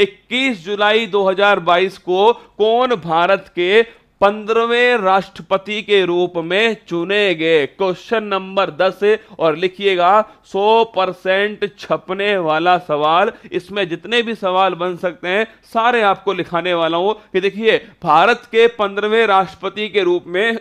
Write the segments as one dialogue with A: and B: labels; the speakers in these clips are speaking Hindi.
A: 21 जुलाई 2022 को कौन भारत के पंद्रहवें राष्ट्रपति के रूप में चुने गए क्वेश्चन नंबर दस और लिखिएगा 100 परसेंट छपने वाला सवाल इसमें जितने भी सवाल बन सकते हैं सारे आपको लिखाने वाला हूं कि देखिए भारत के पंद्रहवें राष्ट्रपति के रूप में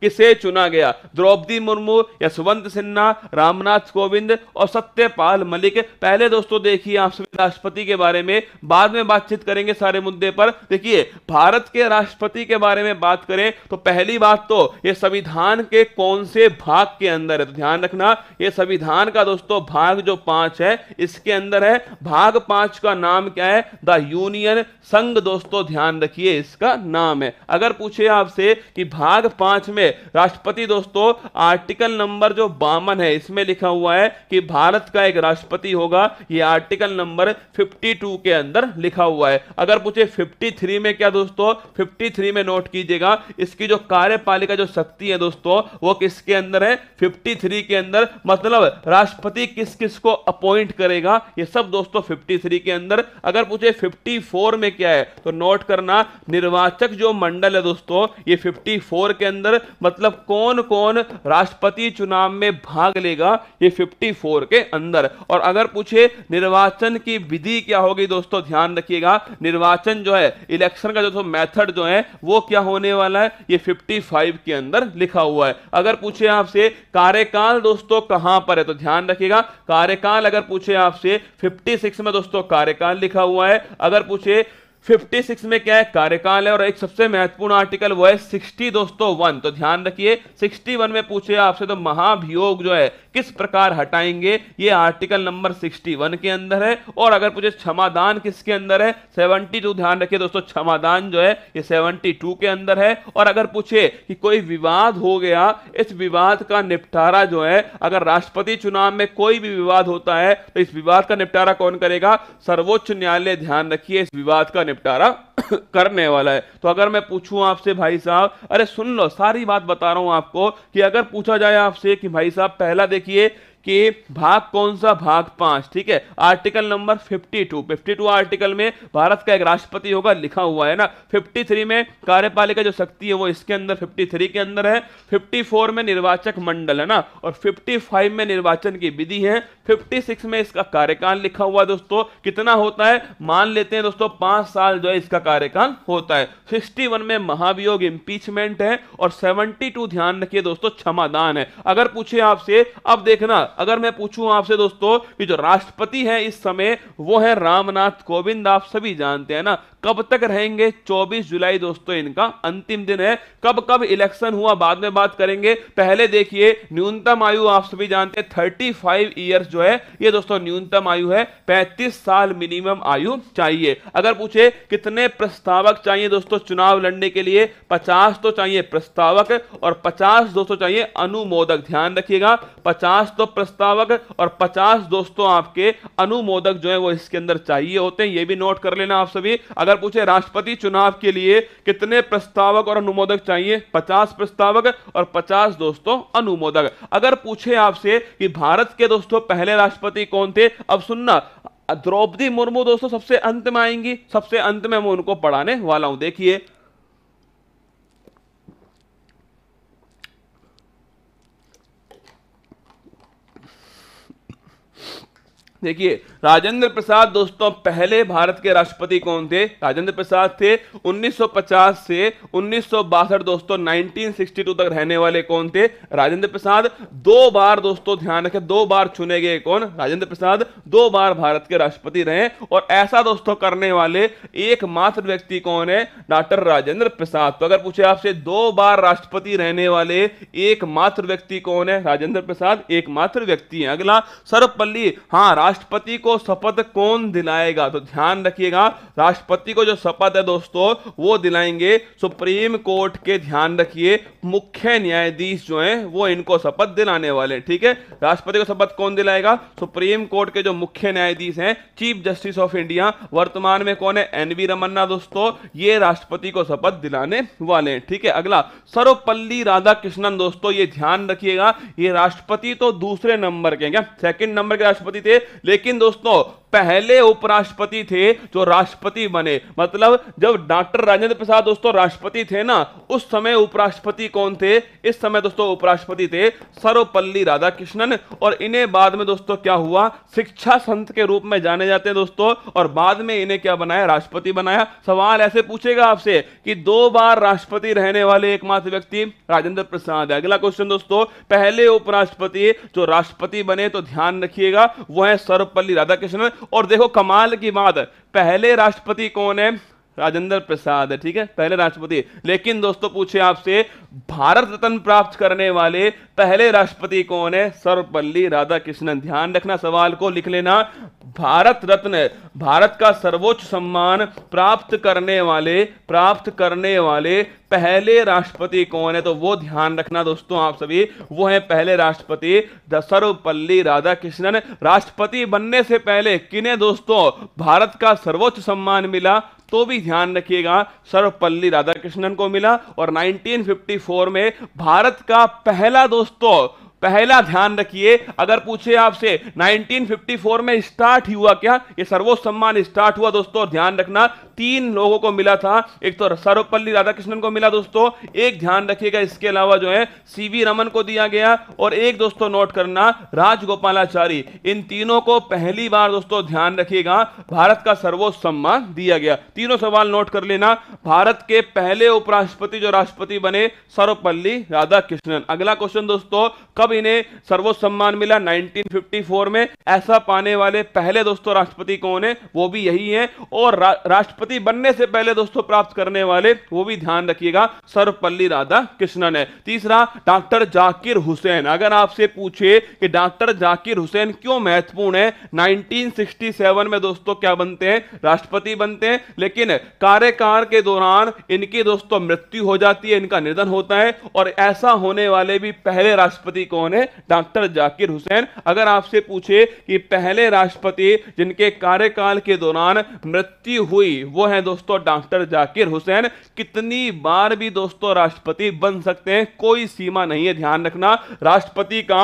A: किसे चुना गया द्रौपदी मुर्मू यशवंत सिन्हा रामनाथ कोविंद और सत्यपाल मलिक पहले दोस्तों देखिए आप सभी राष्ट्रपति के बारे में बाद में बातचीत करेंगे सारे मुद्दे पर देखिए भारत के राष्ट्रपति के बारे में बात करें तो पहली बात तो ये संविधान के कौन से भाग के अंदर है तो ध्यान रखना ये संविधान का दोस्तों भाग जो पांच है इसके अंदर है भाग पांच का नाम क्या है द यूनियन संघ दोस्तों ध्यान रखिए इसका नाम है अगर पूछे आपसे कि भाग पांच में पे राष्ट्रपति दोस्तों आर्टिकल नंबर जो बावन है इसमें लिखा हुआ है कि भारत का एक राष्ट्रपति होगा ये आर्टिकल नंबर 52 के अंदर लिखा हुआ है अगर पूछे 53 में क्या दोस्तों 53 में नोट कीजिएगा इसकी जो कार्यपालिका जो शक्ति है दोस्तों वो किसके अंदर है फिफ्टी के अंदर मतलब राष्ट्रपति किस किस को अपॉइंट करेगा ये सब दोस्तों फिफ्टी के अंदर अगर पूछे फिफ्टी में क्या है तो नोट करना निर्वाचक जो मंडल है दोस्तों ये 54 के अंदर मतलब कौन कौन राष्ट्रपति चुनाव में भाग लेगा ये 54 के अंदर और अगर पूछे निर्वाचन की विधि क्या होगी दोस्तों ध्यान रखिएगा निर्वाचन जो है इलेक्शन का जो मेथड तो जो है वो क्या होने वाला है ये 55 के अंदर लिखा हुआ है अगर पूछे आपसे कार्यकाल दोस्तों कहां पर है तो ध्यान रखिएगा कार्यकाल अगर पूछे आपसे फिफ्टी में दोस्तों कार्यकाल लिखा हुआ है अगर पूछे 56 में क्या है कार्यकाल है और एक सबसे महत्वपूर्ण आर्टिकल वो है 60 दोस्तों वन तो ध्यान रखिए 61 में पूछे आपसे तो महाभियोग जो है किस प्रकार हटाएंगे ये आर्टिकल नंबर 61 के अंदर है और अगर पूछे क्षमादान किसके अंदर है 72 ध्यान रखिए दोस्तों क्षमादान जो है ये 72 के अंदर है और अगर पूछे कि कोई विवाद हो गया इस विवाद का निपटारा जो है अगर राष्ट्रपति चुनाव में कोई भी विवाद होता है तो इस विवाद का निपटारा कौन करेगा सर्वोच्च न्यायालय ध्यान रखिए इस विवाद का निपटारा करने वाला है तो अगर मैं पूछूं आपसे भाई साहब अरे सुन लो सारी बात बता रहा हूं आपको कि अगर पूछा जाए आपसे कि भाई साहब पहला देखिए कि भाग कौन सा भाग पांच ठीक है आर्टिकल नंबर 52 52 आर्टिकल में भारत का एक राष्ट्रपति होगा लिखा हुआ है ना 53 में कार्यपालिका जो शक्ति है वो इसके अंदर 53 के अंदर है 54 में निर्वाचक मंडल है ना और 55 में निर्वाचन की विधि है 56 में इसका कार्यकाल लिखा हुआ है दोस्तों कितना होता है मान लेते हैं दोस्तों पांच साल जो है इसका कार्यकाल होता है सिक्सटी में महाभियोग इम्पीचमेंट है और सेवनटी ध्यान रखिए दोस्तों क्षमादान है अगर पूछे आपसे अब देखना अगर मैं पूछूं आपसे दोस्तों कि जो राष्ट्रपति हैं इस समय वो है रामनाथ कोविंद आप सभी जानते हैं ना कब तक रहेंगे 24 जुलाई दोस्तों इनका अंतिम दिन है कब कब इलेक्शन हुआ बाद में बात करेंगे पहले देखिए न्यूनतम आयु आप सभी जानते हैं थर्टी फाइव ईयर्स जो है ये दोस्तों न्यूनतम आयु है पैंतीस साल मिनिमम आयु चाहिए अगर पूछे कितने प्रस्तावक चाहिए दोस्तों चुनाव लड़ने के लिए पचास तो चाहिए प्रस्तावक और पचास दोस्तों चाहिए अनुमोदक ध्यान रखिएगा पचास तो प्रस्तावक और पचास दोस्तों आपके अनुमोदक जो है वो इसके अंदर चाहिए होते हैं ये भी नोट कर लेना आप सभी अगर अगर पूछे राष्ट्रपति चुनाव के लिए कितने प्रस्तावक और अनुमोदक चाहिए 50 प्रस्तावक और 50 दोस्तों अनुमोदक अगर पूछे आपसे कि भारत के दोस्तों पहले राष्ट्रपति कौन थे अब सुनना द्रौपदी मुर्मू दोस्तों सबसे अंत में आएंगी सबसे अंत में मैं उनको पढ़ाने वाला हूं देखिए देखिए राजेंद्र प्रसाद दोस्तों पहले भारत के राष्ट्रपति कौन थे राजेंद्र प्रसाद थे 1950 से उन्नीस दोस्तों 1962 तक रहने वाले कौन थे राजेंद्र प्रसाद दो बार दोस्तों ध्यान रखें दो बार चुने गए कौन राजेंद्र प्रसाद दो बार भारत के राष्ट्रपति रहे और ऐसा दोस्तों करने वाले एकमात्र व्यक्ति कौन है डॉक्टर राजेंद्र प्रसाद तो अगर पूछे आपसे दो बार राष्ट्रपति रहने वाले एकमात्र व्यक्ति कौन है राजेंद्र प्रसाद एकमात्र व्यक्ति है अगला सर्वपल्ली हाँ राष्ट्रपति को शपथ कौन दिलाएगा तो ध्यान रखिएगा राष्ट्रपति को जो शपथ है दोस्तों वो दिलाएंगे सुप्रीम कोर्ट के ध्यान रखिए मुख्य न्यायाधीश जो हैं वो इनको शपथ दिलाने वाले ठीक है राष्ट्रपति को शपथ कौन दिलाएगा सुप्रीम कोर्ट के जो मुख्य न्यायाधीश हैं चीफ जस्टिस ऑफ इंडिया वर्तमान में कौन है एन रमन्ना दोस्तों ये राष्ट्रपति को शपथ दिलाने वाले हैं ठीक है अगला सर्वपल्ली राधाकृष्णन दोस्तों ये ध्यान रखिएगा ये राष्ट्रपति तो दूसरे नंबर के क्या सेकंड नंबर के राष्ट्रपति थे लेकिन दोस्तों पहले उपराष्ट्रपति थे जो राष्ट्रपति बने मतलब जब डॉक्टर राजेंद्र प्रसाद दोस्तों राष्ट्रपति थे ना उस समय उपराष्ट्रपति कौन थे इस समय दोस्तों उपराष्ट्रपति थे सर्वपल्ली राधाकृष्णन और इन्हें बाद में दोस्तों क्या हुआ शिक्षा संत के रूप में जाने जाते हैं दोस्तों और बाद में इन्हें क्या बनाया राष्ट्रपति बनाया सवाल ऐसे पूछेगा आपसे कि दो बार राष्ट्रपति रहने वाले एकमात्र व्यक्ति राजेंद्र प्रसाद अगला क्वेश्चन दोस्तों पहले उपराष्ट्रपति जो राष्ट्रपति बने तो ध्यान रखिएगा वह है सर्वपल्ली राधाकृष्णन और देखो कमाल की बात पहले राष्ट्रपति कौन है राजेंद्र प्रसाद है ठीक है पहले राष्ट्रपति लेकिन दोस्तों पूछे आपसे भारत रत्न प्राप्त करने वाले पहले राष्ट्रपति कौन है सर्वपल्ली राधाकृष्णन ध्यान रखना सवाल को लिख लेना भारत रत्न भारत का सर्वोच्च सम्मान प्राप्त करने वाले प्राप्त करने वाले पहले राष्ट्रपति कौन है तो वो ध्यान रखना दोस्तों आप सभी वो है पहले राष्ट्रपति सर्वपल्ली राधाकृष्णन राष्ट्रपति बनने से पहले किने दोस्तों भारत का सर्वोच्च सम्मान मिला तो भी ध्यान रखिएगा सर्वपल्ली राधाकृष्णन को मिला और 1954 में भारत का पहला दोस्तों तो पहला ध्यान रखिए अगर पूछे आपसे 1954 में स्टार्ट हुआ क्या ये सर्वोच्च सम्मान स्टार्ट हुआ दोस्तों ध्यान रखना तीन लोगों को मिला था एक तो सर्वपल्ली राधाकृष्णन को मिला दोस्तों एक ध्यान रखिएगा इसके अलावा जो है सीवी रमन को दिया गया और एक दोस्तों नोट करना राजगोपालाचारी इन तीनों को पहली बार दोस्तों ध्यान रखिएगा भारत का सर्वोच्च सम्मान दिया गया तीनों सवाल नोट कर लेना भारत के पहले उपराष्ट्रपति जो राष्ट्रपति बने सर्वपल्ली राधाकृष्णन अगला क्वेश्चन दोस्तों कब इन्हें सर्वोच्च सम्मान मिला 1954 में ऐसा पाने वाले पहले दोस्तों राष्ट्रपति कौन है वो भी यही है और रा, राष्ट्रपति बनने से पहले दोस्तों प्राप्त करने वाले वो भी ध्यान रखिएगा सर्वपल्ली राधा कृष्णन है तीसरा डॉक्टर जाकिर हुसैन अगर आपसे पूछे कि डॉक्टर जाकिर हुसैन क्यों महत्वपूर्ण है नाइनटीन में दोस्तों क्या बनते हैं राष्ट्रपति बनते हैं लेकिन कार्यकाल के दौरान इनकी दोस्तों मृत्यु हो जाती है इनका निधन होता है और ऐसा होने वाले भी पहले राष्ट्रपति कौन कौन है डॉक्टर जाकिर हुसैन अगर आपसे पूछे कि पहले राष्ट्रपति जिनके कार्यकाल के दौरान मृत्यु हुई वो है दोस्तों डॉक्टर जाकिर हुसैन कितनी बार भी दोस्तों राष्ट्रपति बन सकते हैं कोई सीमा नहीं है ध्यान रखना राष्ट्रपति का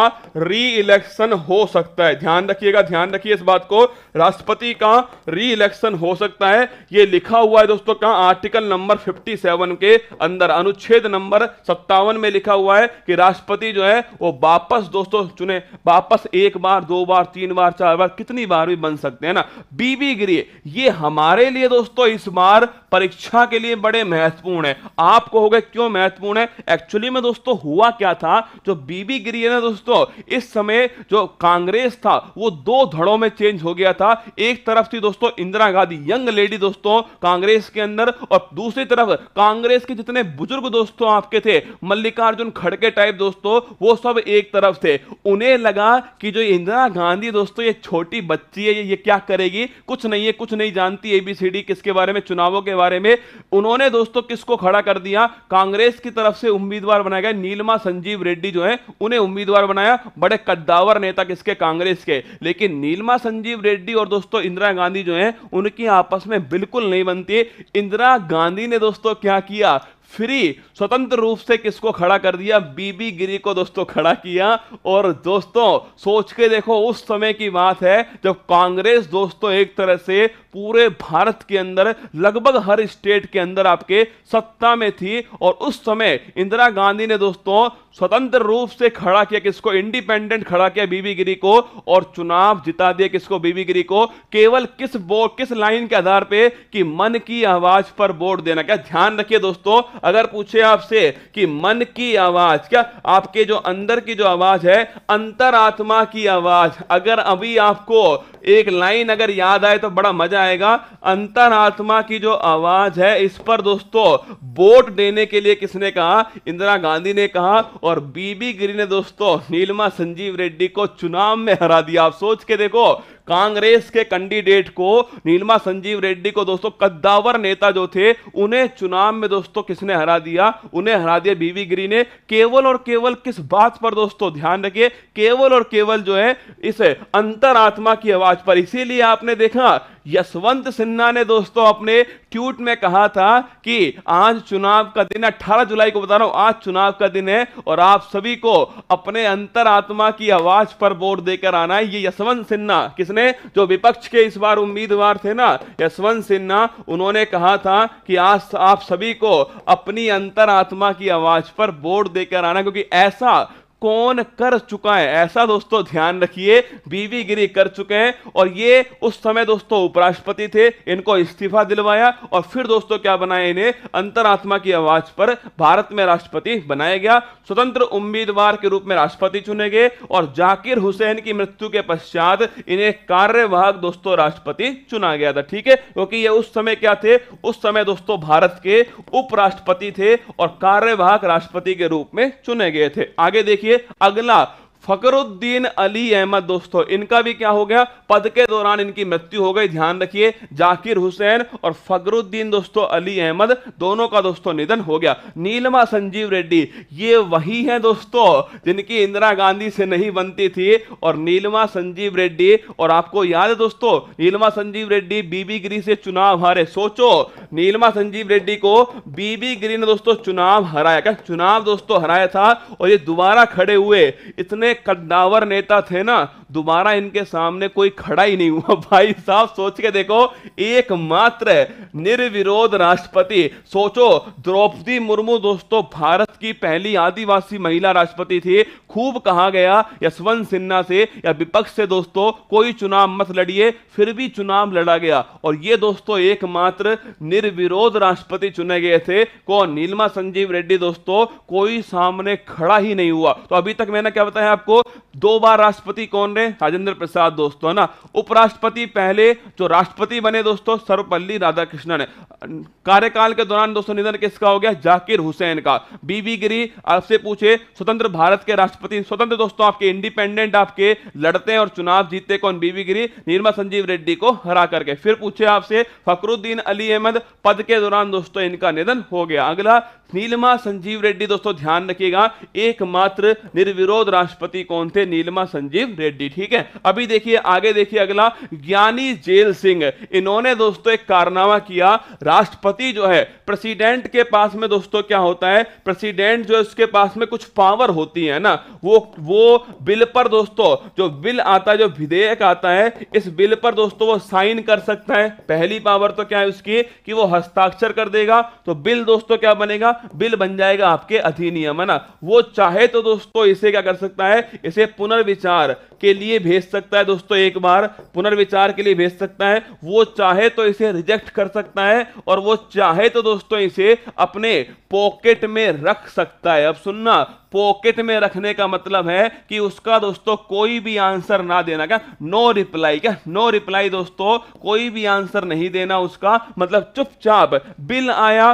A: री इलेक्शन हो सकता है ध्यान रखिएगा ध्यान रखिए इस बात को राष्ट्रपति का री इलेक्शन हो सकता है ये लिखा हुआ है दोस्तों कहा आर्टिकल नंबर 57 के अंदर अनुच्छेद नंबर सत्तावन में लिखा हुआ है कि राष्ट्रपति जो है वो वापस दोस्तों चुने वापस एक बार दो बार तीन बार चार बार कितनी बार भी बन सकते हैं ना बीवी गृह ये हमारे लिए दोस्तों इस बार परीक्षा के लिए बड़े महत्वपूर्ण है आप कहोगे क्यों महत्वपूर्ण है एक्चुअली में दोस्तों हुआ क्या था जो बीबी गिरी है ना दोस्तों इस समय जो कांग्रेस था वो दो धड़ों में चेंज हो गया था एक तरफ थी दोस्तों इंदिरा गांधी यंग लेडी दोस्तों कांग्रेस के अंदर और दूसरी तरफ कांग्रेस के जितने बुजुर्ग दोस्तों आपके थे मल्लिकार्जुन खड़के टाइप दोस्तों वो सब एक तरफ थे उन्हें लगा कि जो इंदिरा गांधी दोस्तों ये छोटी बच्ची है ये, ये क्या करेगी कुछ नहीं है कुछ नहीं जानती एबीसीडी किसके बारे में चुनावों के बारे में उन्होंने दोस्तों किसको खड़ा कर दिया कांग्रेस की तरफ से उम्मीदवार बनाया गया नीलमा संजीव रेड्डी जो है उन्हें उम्मीदवार बनाया बड़े कद्दावर नेता किसके कांग्रेस के लेकिन नीलमा संजीव रेड्डी और दोस्तों इंदिरा गांधी जो है उनकी आपस में बिल्कुल नहीं बनती इंदिरा गांधी ने दोस्तों क्या किया फ्री स्वतंत्र रूप से किसको खड़ा कर दिया बीबी गिरी को दोस्तों खड़ा किया और दोस्तों सोच के देखो उस समय की बात है जब कांग्रेस दोस्तों एक तरह से पूरे भारत के अंदर लगभग हर स्टेट के अंदर आपके सत्ता में थी और उस समय इंदिरा गांधी ने दोस्तों स्वतंत्र रूप से खड़ा किया किसको इंडिपेंडेंट खड़ा किया बीबी गिरी को और चुनाव जिता दिया किसको गिरी को केवल किस वोट किस लाइन के आधार पे कि मन की आवाज पर वोट देना क्या ध्यान रखिए दोस्तों अगर पूछे आपसे कि मन की आवाज क्या आपके जो अंदर की जो आवाज है अंतरात्मा की आवाज अगर अभी आपको एक लाइन अगर याद आए तो बड़ा मजा आएगा अंतरात्मा की जो आवाज है इस पर दोस्तों वोट देने के लिए किसने कहा इंदिरा गांधी ने कहा और बीबी गिरी ने दोस्तों नीलमा संजीव रेड्डी को चुनाव में हरा दिया आप सोच के देखो कांग्रेस के कैंडिडेट को नीलमा संजीव रेड्डी को दोस्तों कद्दावर नेता जो थे उन्हें चुनाव में दोस्तों किसने हरा दिया उन्हें हरा दिया बीवी गिरी ने केवल और केवल किस बात पर दोस्तों ध्यान रखिए केवल और केवल जो है इस अंतरात्मा की आवाज पर इसीलिए आपने देखा यशवंत सिन्हा ने दोस्तों अपने ट्वीट में कहा था कि आज चुनाव का दिन है जुलाई को बता रहा हूं आज चुनाव का दिन है और आप सभी को अपने अंतर आत्मा की आवाज पर वोट देकर आना है ये यशवंत सिन्हा किसने जो विपक्ष के इस बार उम्मीदवार थे ना यशवंत सिन्हा उन्होंने कहा था कि आज आप सभी को अपनी आत्मा की आवाज पर वोट देकर आना क्योंकि ऐसा कौन कर चुका है ऐसा दोस्तों ध्यान रखिए बीवी गिरी कर चुके हैं और ये उस समय दोस्तों उपराष्ट्रपति थे इनको इस्तीफा दिलवाया और फिर दोस्तों क्या बनाया इन्हें अंतरात्मा की आवाज पर भारत में राष्ट्रपति बनाया गया स्वतंत्र उम्मीदवार के रूप में राष्ट्रपति चुने गए और जाकिर हुसैन की मृत्यु के पश्चात इन्हें कार्यवाहक दोस्तों राष्ट्रपति चुना गया था ठीक है क्योंकि ये उस समय क्या थे उस समय दोस्तों भारत के उपराष्ट्रपति थे और कार्यवाहक राष्ट्रपति के रूप में चुने गए थे आगे देखिए देखिए अगला फकरुद्दीन अली अहमद दोस्तों इनका भी क्या हो गया पद के दौरान इनकी मृत्यु हो गई ध्यान रखिए जाकिर हुसैन और फकरुद्दीन दोस्तों अली अहमद दोनों का दोस्तों निधन हो गया नीलमा संजीव रेड्डी ये वही हैं दोस्तों जिनकी इंदिरा गांधी से नहीं बनती थी और नीलमा संजीव रेड्डी और आपको याद है दोस्तों नीलमा संजीव रेड्डी बीबी गिरी से चुनाव हारे सोचो नीलमा संजीव रेड्डी को बीबी गिरी ने दोस्तों चुनाव हराया क्या चुनाव दोस्तों हराया था और ये दोबारा खड़े हुए इतने इतने कद्दावर नेता थे ना दोबारा इनके सामने कोई खड़ा ही नहीं हुआ भाई साहब सोच के देखो एकमात्र निर्विरोध राष्ट्रपति सोचो द्रौपदी मुर्मू दोस्तों भारत की पहली आदिवासी महिला राष्ट्रपति थी खूब कहा गया यशवंत सिन्हा से या विपक्ष से दोस्तों कोई चुनाव मत लड़िए फिर भी चुनाव लड़ा गया और ये दोस्तों एकमात्र निर्विरोध राष्ट्रपति चुने गए थे कौन नीलमा संजीव रेड्डी दोस्तों कोई सामने खड़ा ही नहीं हुआ तो अभी तक मैंने क्या बताया आपको दो बार राष्ट्रपति कौन रहे राजेंद्र प्रसाद दोस्तों है ना उपराष्ट्रपति पहले जो राष्ट्रपति बने दोस्तों सर्वपल्ली राधाकृष्णन ने कार्यकाल के दौरान दोस्तों निधन किसका हो गया जाकिर हुसैन का बीबी गिरी आपसे पूछे स्वतंत्र भारत के राष्ट्रपति स्वतंत्र दोस्तों आपके इंडिपेंडेंट आपके लड़ते और चुनाव जीतते कौन बीबी गिरी निर्मा संजीव रेड्डी को हरा करके फिर पूछे आपसे फकरुद्दीन अली अहमद पद के दौरान दोस्तों इनका निधन हो गया अगला नीलमा संजीव रेड्डी दोस्तों ध्यान रखिएगा एकमात्र निर्विरोध राष्ट्रपति कौन थे नीलमा संजीव रेड्डी ठीक है अभी देखिए आगे देखिए अगला ज्ञानी जेल सिंह इन्होंने दोस्तों एक कारनामा किया राष्ट्रपति जो है प्रेसिडेंट के पास में दोस्तों क्या होता है प्रेसिडेंट जो है उसके पास में कुछ पावर होती है ना वो वो बिल पर दोस्तों जो बिल आता है जो विधेयक आता है इस बिल पर दोस्तों वो साइन कर सकता है पहली पावर तो क्या है उसकी कि वो हस्ताक्षर कर देगा तो बिल दोस्तों क्या बनेगा बिल बन जाएगा आपके अधिनियम है ना वो चाहे तो दोस्तों इसे क्या कर सकता है इसे पुनर्विचार के लिए भेज सकता है दोस्तों एक बार पुनर्विचार के लिए भेज सकता है वो चाहे तो इसे रिजेक्ट कर सकता है और वो चाहे तो दोस्तों इसे अपने पॉकेट में रख सकता है अब सुनना पॉकेट में रखने का मतलब है कि उसका दोस्तों कोई भी आंसर ना देना क्या नो रिप्लाई क्या नो रिप्लाई दोस्तों कोई भी आंसर नहीं देना उसका मतलब चुपचाप बिल आया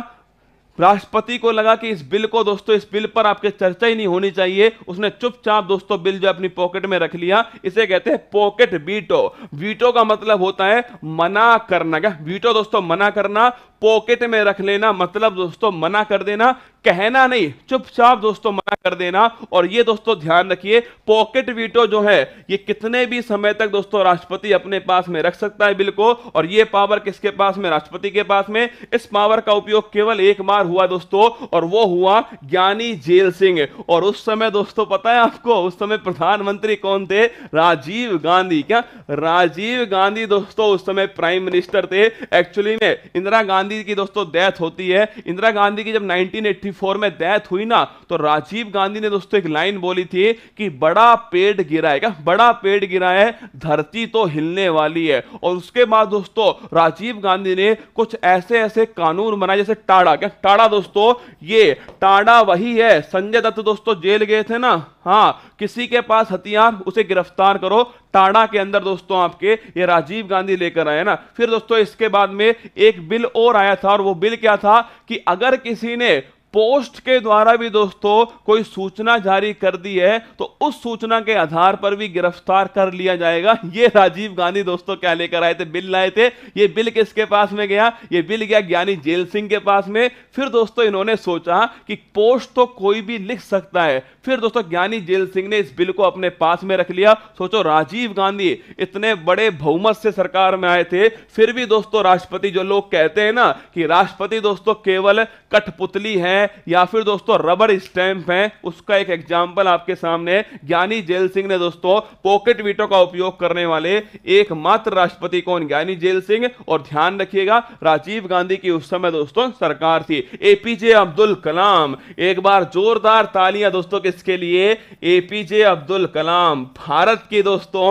A: राष्ट्रपति को लगा कि इस बिल को दोस्तों इस बिल पर आपके चर्चा ही नहीं होनी चाहिए उसने चुपचाप दोस्तों बिल जो अपनी पॉकेट में रख लिया इसे कहते हैं पॉकेट वीटो वीटो का मतलब होता है मना करना क्या वीटो दोस्तों मना करना पॉकेट में रख लेना मतलब दोस्तों मना कर देना कहना नहीं चुपचाप दोस्तों मना कर देना और ये दोस्तों ध्यान रखिए पॉकेट वीटो जो है ये कितने भी समय तक दोस्तों राष्ट्रपति अपने पास में रख सकता है बिल को और ये पावर किसके पास में राष्ट्रपति के पास में इस पावर का उपयोग केवल एक बार हुआ दोस्तों और वो हुआ ज्ञानी जेल सिंह और उस समय दोस्तों पता है आपको उस समय प्रधानमंत्री कौन थे राजीव गांधी क्या राजीव गांधी दोस्तों उस समय प्राइम मिनिस्टर थे एक्चुअली में इंदिरा गांधी गांधी की दोस्तों डेथ होती है इंदिरा गांधी की जब 1984 में डेथ हुई ना तो राजीव गांधी ने दोस्तों एक लाइन बोली थी कि बड़ा पेड़ गिरा है क्या बड़ा पेड़ गिरा है धरती तो हिलने वाली है और उसके बाद दोस्तों राजीव गांधी ने कुछ ऐसे ऐसे कानून बनाए जैसे टाड़ा क्या टाड़ा दोस्तों ये टाड़ा वही है संजय दत्त दोस्तों जेल गए थे ना हाँ किसी के पास हथियार उसे गिरफ्तार करो टाड़ा के अंदर दोस्तों आपके ये राजीव गांधी लेकर आए ना फिर दोस्तों इसके बाद में एक बिल और आया था और वो बिल क्या था कि अगर किसी ने पोस्ट के द्वारा भी दोस्तों कोई सूचना जारी कर दी है तो उस सूचना के आधार पर भी गिरफ्तार कर लिया जाएगा ये राजीव गांधी दोस्तों क्या लेकर आए थे बिल लाए थे ये बिल किसके पास में गया ये बिल गया ज्ञानी जेल सिंह के पास में फिर दोस्तों इन्होंने सोचा कि पोस्ट तो कोई भी लिख सकता है फिर दोस्तों ज्ञानी जेल सिंह ने इस बिल को अपने पास में रख लिया सोचो राजीव गांधी इतने बड़े बहुमत से सरकार में आए थे फिर भी दोस्तों राष्ट्रपति जो लोग कहते हैं ना कि राष्ट्रपति दोस्तों केवल कठपुतली है या फिर दोस्तों रबर स्टैंप है उसका एक एग्जाम्पल आपके सामने ज्ञानी जेल सिंह ने दोस्तों पॉकेट वीटो का उपयोग करने वाले एकमात्र राष्ट्रपति कौन ज्ञानी जेल सिंह और ध्यान रखिएगा राजीव गांधी की उस समय दोस्तों सरकार थी एपीजे अब्दुल कलाम एक बार जोरदार तालियां दोस्तों किसके लिए एपीजे अब्दुल कलाम भारत की दोस्तों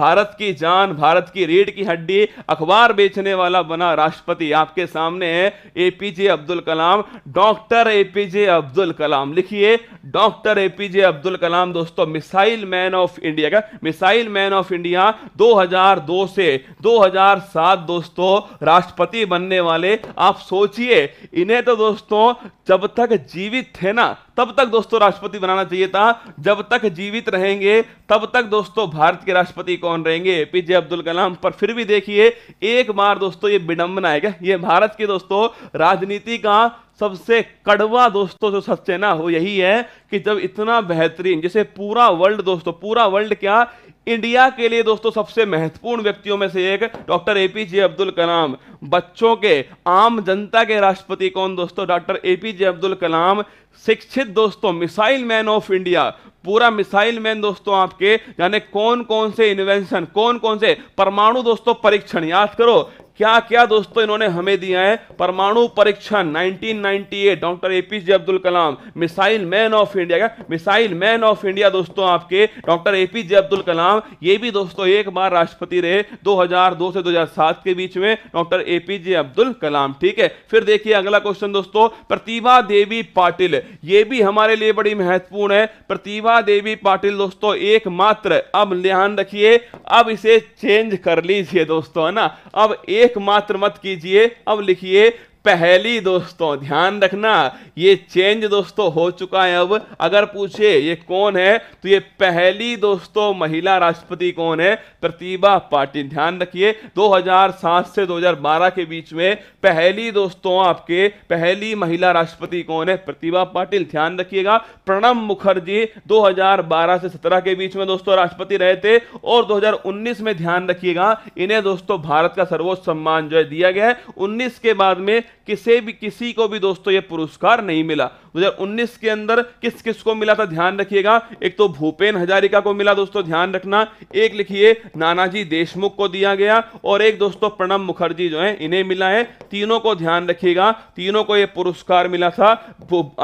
A: भारत की जान भारत की रीढ़ की हड्डी अखबार बेचने वाला बना राष्ट्रपति आपके सामने है APJ Abdul Kalam doctor APJ Abdul Kalam लिखिए डॉक्टर एपीजे अब्दुल कलाम दोस्तों मिसाइल मैन ऑफ इंडिया का मिसाइल मैन ऑफ इंडिया 2002 से 2007 दोस्तों राष्ट्रपति बनने वाले आप सोचिए इन्हें तो दोस्तों जब तक जीवित थे ना तब तक दोस्तों राष्ट्रपति बनाना चाहिए था जब तक जीवित रहेंगे तब तक दोस्तों भारत के राष्ट्रपति कौन रहेंगे एपीजे अब्दुल कलाम पर फिर भी देखिए एक बार दोस्तों ये विडंबना है क्या ये भारत के दोस्तों राजनीति का सबसे कड़वा दोस्तों जो सच्चे ना हो यही है कि जब इतना बेहतरीन जैसे पूरा वर्ल्ड दोस्तों पूरा वर्ल्ड क्या इंडिया के लिए दोस्तों सबसे महत्वपूर्ण व्यक्तियों में से एक डॉक्टर एपीजे अब्दुल कलाम बच्चों के आम जनता के राष्ट्रपति कौन दोस्तों डॉक्टर एपीजे अब्दुल कलाम शिक्षित दोस्तों मिसाइल मैन ऑफ इंडिया पूरा मिसाइल मैन दोस्तों आपके यानी कौन कौन से इन्वेंशन कौन कौन से परमाणु दोस्तों परीक्षण याद करो क्या क्या दोस्तों इन्होंने हमें दिया है परमाणु परीक्षण 1998 doctor APJ Abdul Kalam missile man of India का मिसाइल मैन ऑफ इंडिया दोस्तों आपके डॉक्टर एपीजे अब्दुल कलाम ये भी दोस्तों एक बार राष्ट्रपति रहे 2002 से 2007 के बीच में डॉक्टर एपीजे अब्दुल कलाम ठीक है फिर देखिए अगला क्वेश्चन दोस्तों प्रतिभा देवी पाटिल ये भी हमारे लिए बड़ी महत्वपूर्ण है प्रतिभा देवी पाटिल दोस्तों एकमात्र अब ध्यान रखिए अब इसे चेंज कर लीजिए दोस्तों है ना अब एक एकमात्र मत कीजिए अब लिखिए पहली दोस्तों ध्यान रखना ये चेंज दोस्तों हो चुका है अब अगर पूछे ये कौन है तो ये पहली दोस्तों महिला राष्ट्रपति कौन है प्रतिभा पाटिल ध्यान रखिए 2007 से 2012 के बीच में पहली दोस्तों आपके पहली महिला राष्ट्रपति कौन है प्रतिभा पाटिल ध्यान रखिएगा प्रणब मुखर्जी 2012 से 17 के बीच में दोस्तों राष्ट्रपति रहे थे और दो में ध्यान रखिएगा इन्हें दोस्तों भारत का सर्वोच्च सम्मान जो है दिया गया है उन्नीस के बाद में किसी भी किसी को भी दोस्तों ये पुरस्कार नहीं मिला 2019 के अंदर किस किस को मिला था ध्यान रखिएगा एक तो भूपेन हजारिका को मिला दोस्तों ध्यान रखना एक लिखिए नानाजी देशमुख को दिया गया और एक दोस्तों प्रणब मुखर्जी जो है इन्हें मिला है तीनों को ध्यान रखिएगा तीनों को यह पुरस्कार मिला था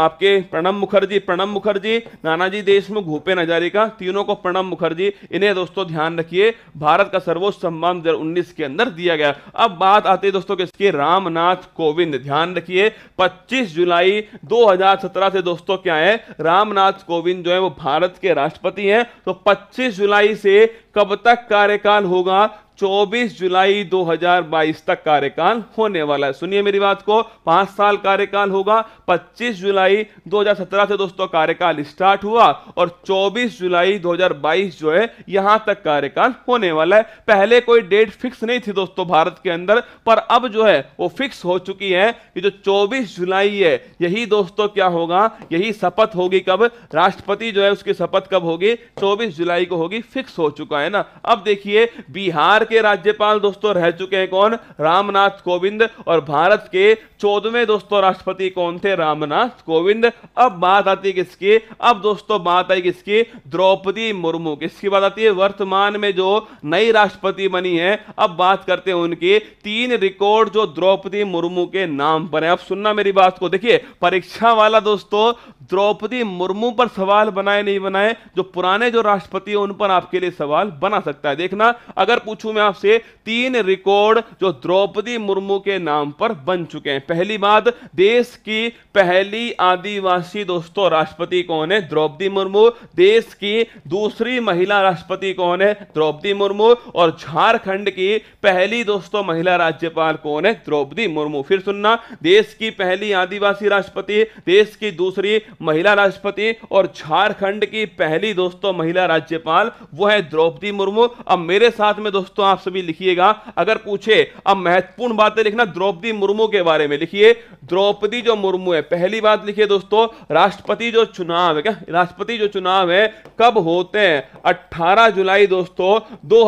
A: आपके प्रणब मुखर्जी प्रणब मुखर्जी नानाजी देशमुख भूपेन हजारिका तीनों को प्रणब मुखर्जी इन्हें दोस्तों ध्यान रखिए भारत का सर्वोच्च सम्मान दो के अंदर दिया गया अब बात आती है दोस्तों किसके रामनाथ कोविंद ध्यान रखिए 25 जुलाई 2000 2017 से दोस्तों क्या है रामनाथ कोविंद जो है वो भारत के राष्ट्रपति हैं तो 25 जुलाई से कब तक कार्यकाल होगा 24 जुलाई 2022 तक कार्यकाल होने वाला है सुनिए मेरी बात को पांच साल कार्यकाल होगा 25 जुलाई 2017 से दोस्तों कार्यकाल स्टार्ट हुआ और 24 जुलाई 2022 जो है यहां तक कार्यकाल होने वाला है पहले कोई डेट फिक्स नहीं थी दोस्तों भारत के अंदर पर अब जो है वो फिक्स हो चुकी है कि जो 24 जुलाई है यही दोस्तों क्या होगा यही शपथ होगी कब राष्ट्रपति जो है उसकी शपथ कब होगी चौबीस जुलाई को होगी फिक्स हो चुका है ना अब देखिए बिहार के राज्यपाल दोस्तों रह चुके हैं कौन रामनाथ कोविंद और भारत के चौदहवें दोस्तों राष्ट्रपति कौन थे रामनाथ कोविंद अब बात आती है किसकी अब दोस्तों बात आई किसकी द्रौपदी मुर्मू किसकी बात आती है वर्तमान में जो नई राष्ट्रपति बनी है अब बात करते हैं उनकी तीन रिकॉर्ड जो द्रौपदी मुर्मू के नाम पर है अब सुनना मेरी बात को देखिए परीक्षा वाला दोस्तों द्रौपदी मुर्मू पर सवाल बनाए नहीं बनाए जो पुराने जो राष्ट्रपति है उन पर आपके लिए सवाल बना सकता है देखना अगर पूछू मैं आपसे तीन रिकॉर्ड जो द्रौपदी मुर्मू के नाम पर बन चुके हैं पहली बात देश की पहली आदिवासी दोस्तों राष्ट्रपति कौन है द्रौपदी मुर्मू देश की दूसरी महिला राष्ट्रपति कौन है द्रौपदी मुर्मू और झारखंड की पहली दोस्तों महिला राज्यपाल कौन है द्रौपदी मुर्मू फिर सुनना देश की पहली आदिवासी राष्ट्रपति देश की दूसरी महिला राष्ट्रपति और झारखंड की पहली दोस्तों महिला राज्यपाल वो है द्रौपदी मुर्मू अब मेरे साथ में दोस्तों आप सभी लिखिएगा अगर पूछे अब महत्वपूर्ण बातें लिखना द्रौपदी मुर्मू के बारे में लिखिए द्रौपदी जो मुर्मू है पहली बात लिखिए दोस्तों राष्ट्रपति जो चुनाव है क्या राष्ट्रपति जो चुनाव है कब होते हैं अट्ठारह जुलाई दोस्तों दो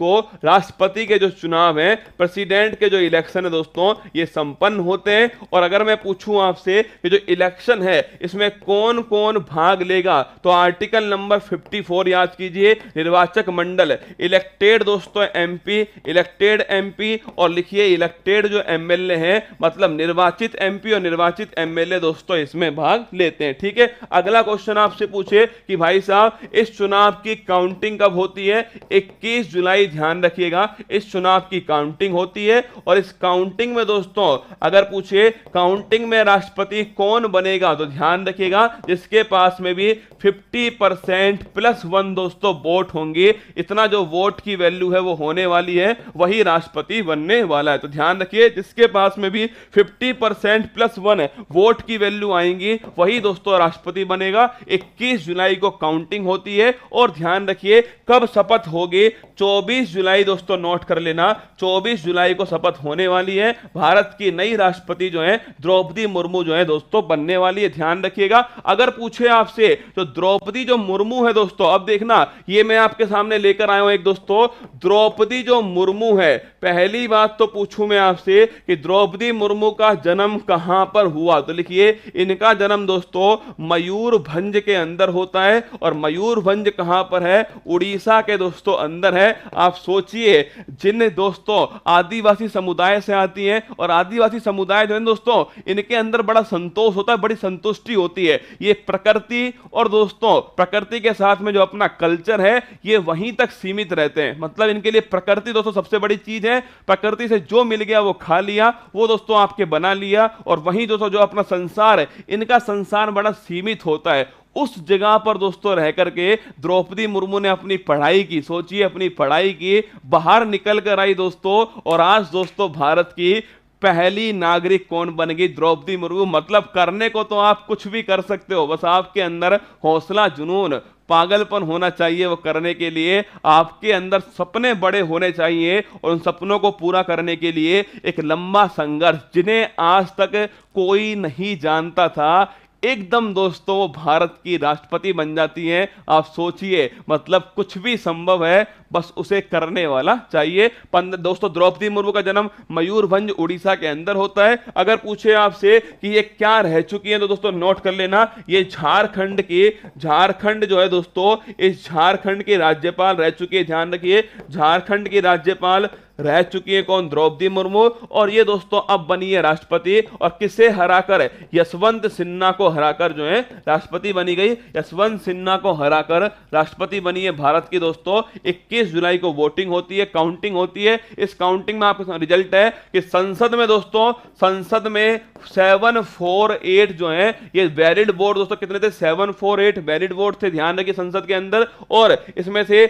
A: को राष्ट्रपति के जो चुनाव है प्रेसिडेंट के जो इलेक्शन है दोस्तों ये संपन्न होते हैं और अगर मैं पूछूं आपसे कि जो इलेक्शन है इसमें कौन कौन भाग लेगा तो आर्टिकल नंबर 54 याद कीजिए निर्वाचक मंडल इलेक्टेड दोस्तों दोस्तों एमपी इलेक्टेड एमपी और लिखिए इलेक्टेड जो एमएलए हैं मतलब निर्वाचित एमपी और निर्वाचित एमएलए दोस्तों इसमें भाग लेते हैं ठीक है अगला क्वेश्चन आपसे पूछे कि भाई साहब इस चुनाव की काउंटिंग कब होती है 21 जुलाई ध्यान रखिएगा इस चुनाव की काउंटिंग होती है और इस काउंटिंग में दोस्तों अगर पूछे काउंटिंग में राष्ट्रपति कौन बनेगा तो ध्यान रखिएगा जिसके पास में भी 50 परसेंट प्लस वन दोस्तों वोट होंगे इतना जो वोट की वैल्यू है वो होने वाली है वही राष्ट्रपति बनने वाला है तो ध्यान रखिए जिसके पास में भी 50 परसेंट प्लस वन है वोट की वैल्यू आएंगी वही दोस्तों राष्ट्रपति बनेगा 21 जुलाई को काउंटिंग होती है और ध्यान रखिए कब शपथ होगी 24 जुलाई दोस्तों नोट कर लेना 24 जुलाई को शपथ होने वाली है भारत की नई राष्ट्रपति जो है द्रौपदी मुर्मू जो है दोस्तों बनने वाली है ध्यान रखिएगा अगर पूछे आपसे तो द्रौपदी जो मुर्मू है दोस्तों अब देखना ये मैं आपके सामने लेकर आया हूं एक दोस्तों द्रौपदी जो मुर्मू है पहली बात तो पूछूं मैं आपसे कि द्रौपदी मुर्मू का जन्म कहाँ पर हुआ तो लिखिए इनका जन्म दोस्तों मयूरभंज के अंदर होता है और मयूरभंज कहाँ पर है उड़ीसा के दोस्तों अंदर है आप सोचिए जिन दोस्तों आदिवासी समुदाय से आती हैं और आदिवासी समुदाय जो है दोस्तों इनके अंदर बड़ा संतोष होता है बड़ी संतुष्टि होती है ये प्रकृति और दोस्तों प्रकृति के साथ में जो अपना कल्चर है ये वहीं तक सीमित रहते हैं मतलब मतलब इनके लिए प्रकृति दोस्तों सबसे बड़ी चीज है प्रकृति से जो मिल गया वो खा लिया वो दोस्तों आपके बना लिया और वहीं दोस्तों जो अपना संसार है इनका संसार बड़ा सीमित होता है उस जगह पर दोस्तों रह करके द्रौपदी मुर्मू ने अपनी पढ़ाई की सोचिए अपनी पढ़ाई की बाहर निकल कर आई दोस्तों और आज दोस्तों भारत की पहली नागरिक कौन बन गई द्रौपदी मुर्मू मतलब करने को तो आप कुछ भी कर सकते हो बस आपके अंदर हौसला जुनून पागलपन होना चाहिए वो करने के लिए आपके अंदर सपने बड़े होने चाहिए और उन सपनों को पूरा करने के लिए एक लंबा संघर्ष जिन्हें आज तक कोई नहीं जानता था एकदम दोस्तों वो भारत की राष्ट्रपति बन जाती हैं आप सोचिए मतलब कुछ भी संभव है बस उसे करने वाला चाहिए दोस्तों द्रौपदी मुर्मू का जन्म मयूरभंज उड़ीसा के अंदर होता है अगर पूछे आपसे कि ये क्या रह चुकी हैं तो दोस्तों नोट कर लेना ये झारखंड की झारखंड जो है दोस्तों इस झारखंड के राज्यपाल रह चुकी है ध्यान रखिए झारखंड के राज्यपाल रह चुकी हैं कौन द्रौपदी मुर्मू और ये दोस्तों अब बनी है राष्ट्रपति और किसे हराकर यशवंत सिन्हा को हराकर जो है राष्ट्रपति बनी गई यशवंत सिन्हा को हराकर राष्ट्रपति बनी है भारत की दोस्तों 21 जुलाई को वोटिंग होती है काउंटिंग होती है इस काउंटिंग में आपके रिजल्ट है कि संसद में दोस्तों संसद में सेवन फोर एट जो है ये वैलिड वोट दोस्तों कितने थे seven four eight valid vote थे ध्यान रखिए संसद के अंदर और इसमें से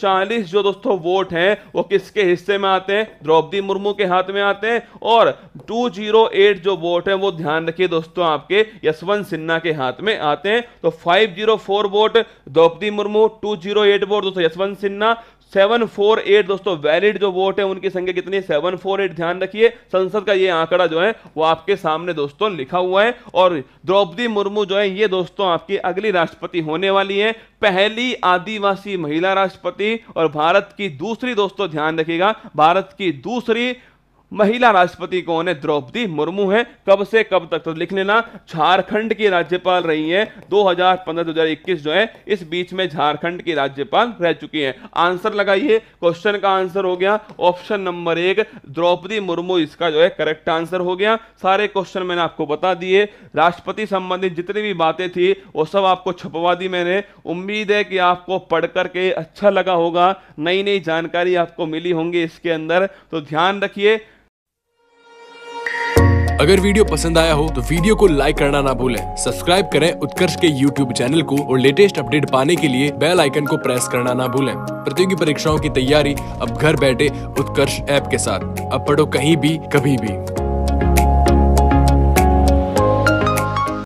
A: चालीस जो दोस्तों वोट हैं वो किसके हिस्से में आते हैं द्रौपदी मुर्मू के हाथ में आते हैं और 208 जो वोट है वो ध्यान रखिए दोस्तों आपके यशवंत सिन्हा के हाथ में आते हैं तो 504 वोट द्रौपदी मुर्मू 208 वोट दोस्तों Yashwant Sinha seven four eight दोस्तों वैलिड जो वोट है उनकी संख्या कितनी है सेवन फोर एट ध्यान रखिए संसद का ये आंकड़ा जो है वो आपके सामने दोस्तों लिखा हुआ है और द्रौपदी मुर्मू जो है ये दोस्तों आपकी अगली राष्ट्रपति होने वाली है पहली आदिवासी महिला राष्ट्रपति और भारत की दूसरी दोस्तों ध्यान रखिएगा भारत की दूसरी महिला राष्ट्रपति कौन है द्रौपदी मुर्मू है कब से कब तक तो लिख लेना झारखंड की राज्यपाल रही है 2015-2021 जो है इस बीच में झारखंड की राज्यपाल रह चुकी हैं आंसर लगाइए क्वेश्चन का आंसर हो गया ऑप्शन नंबर एक द्रौपदी मुर्मू इसका जो है करेक्ट आंसर हो गया सारे क्वेश्चन मैंने आपको बता दिए राष्ट्रपति संबंधित जितनी भी बातें थी वो सब आपको छपवा दी मैंने उम्मीद है कि आपको पढ़ करके अच्छा लगा होगा नई नई जानकारी आपको मिली होंगी इसके अंदर तो ध्यान रखिए अगर वीडियो पसंद आया हो तो वीडियो को लाइक करना ना भूलें सब्सक्राइब करें उत्कर्ष के यूट्यूब चैनल को और लेटेस्ट अपडेट पाने के लिए बेल आइकन को प्रेस करना ना भूलें प्रतियोगी परीक्षाओं की तैयारी अब घर बैठे उत्कर्ष ऐप के साथ अब पढ़ो कहीं भी कभी भी